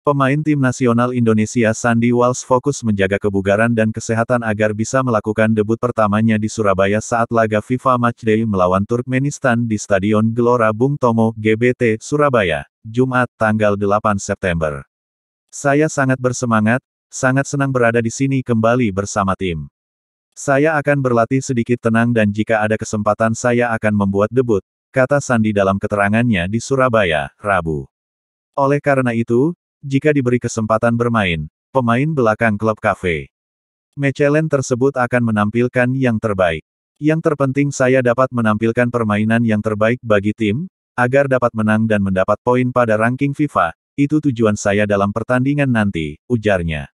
Pemain tim nasional Indonesia Sandi Wals fokus menjaga kebugaran dan kesehatan agar bisa melakukan debut pertamanya di Surabaya saat laga FIFA Matchday melawan Turkmenistan di Stadion Gelora Bung Tomo, GBT, Surabaya, Jumat, tanggal 8 September. Saya sangat bersemangat, sangat senang berada di sini kembali bersama tim. Saya akan berlatih sedikit tenang dan jika ada kesempatan saya akan membuat debut, kata Sandi dalam keterangannya di Surabaya, Rabu. Oleh karena itu, jika diberi kesempatan bermain, pemain belakang klub kafe. Mechelen tersebut akan menampilkan yang terbaik. Yang terpenting saya dapat menampilkan permainan yang terbaik bagi tim, agar dapat menang dan mendapat poin pada ranking FIFA, itu tujuan saya dalam pertandingan nanti, ujarnya.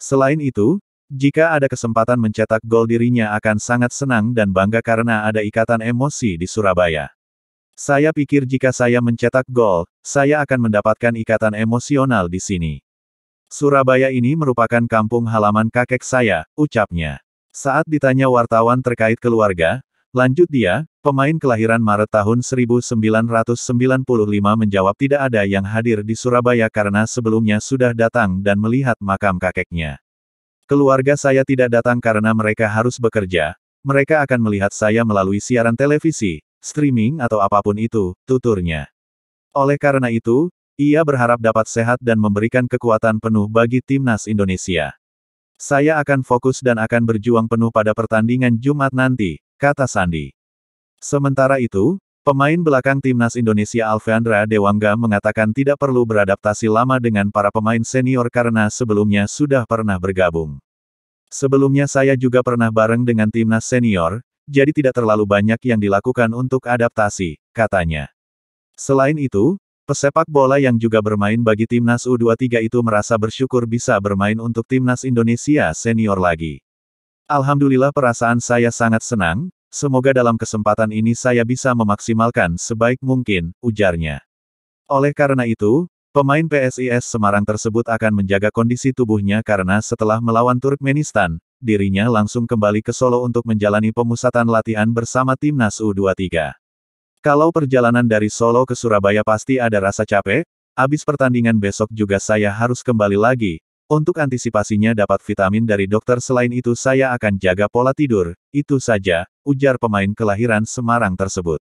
Selain itu, jika ada kesempatan mencetak gol dirinya akan sangat senang dan bangga karena ada ikatan emosi di Surabaya. Saya pikir jika saya mencetak gol, saya akan mendapatkan ikatan emosional di sini. Surabaya ini merupakan kampung halaman kakek saya, ucapnya. Saat ditanya wartawan terkait keluarga, lanjut dia, pemain kelahiran Maret tahun 1995 menjawab tidak ada yang hadir di Surabaya karena sebelumnya sudah datang dan melihat makam kakeknya. Keluarga saya tidak datang karena mereka harus bekerja. Mereka akan melihat saya melalui siaran televisi, streaming atau apapun itu, tuturnya. Oleh karena itu, ia berharap dapat sehat dan memberikan kekuatan penuh bagi timnas Indonesia. Saya akan fokus dan akan berjuang penuh pada pertandingan Jumat nanti, kata Sandi. Sementara itu, pemain belakang timnas Indonesia Alfeandra Dewangga mengatakan tidak perlu beradaptasi lama dengan para pemain senior karena sebelumnya sudah pernah bergabung. Sebelumnya saya juga pernah bareng dengan timnas senior, jadi tidak terlalu banyak yang dilakukan untuk adaptasi, katanya. Selain itu, pesepak bola yang juga bermain bagi timnas U23 itu merasa bersyukur bisa bermain untuk timnas Indonesia senior lagi. Alhamdulillah perasaan saya sangat senang, semoga dalam kesempatan ini saya bisa memaksimalkan sebaik mungkin, ujarnya. Oleh karena itu, Pemain PSIS Semarang tersebut akan menjaga kondisi tubuhnya karena setelah melawan Turkmenistan, dirinya langsung kembali ke Solo untuk menjalani pemusatan latihan bersama timnas U23. Kalau perjalanan dari Solo ke Surabaya pasti ada rasa capek, abis pertandingan besok juga saya harus kembali lagi. Untuk antisipasinya dapat vitamin dari dokter selain itu saya akan jaga pola tidur, itu saja, ujar pemain kelahiran Semarang tersebut.